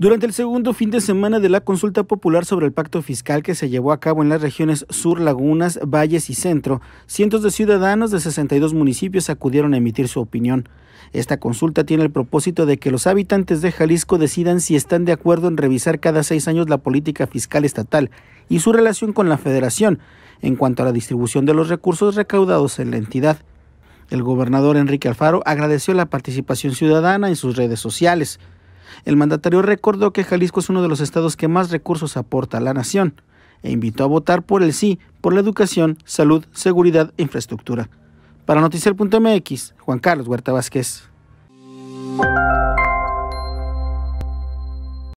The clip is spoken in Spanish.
Durante el segundo fin de semana de la consulta popular sobre el pacto fiscal que se llevó a cabo en las regiones Sur, Lagunas, Valles y Centro, cientos de ciudadanos de 62 municipios acudieron a emitir su opinión. Esta consulta tiene el propósito de que los habitantes de Jalisco decidan si están de acuerdo en revisar cada seis años la política fiscal estatal y su relación con la federación en cuanto a la distribución de los recursos recaudados en la entidad. El gobernador Enrique Alfaro agradeció la participación ciudadana en sus redes sociales. El mandatario recordó que Jalisco es uno de los estados que más recursos aporta a la nación e invitó a votar por el sí por la educación, salud, seguridad e infraestructura. Para MX, Juan Carlos Huerta Vázquez.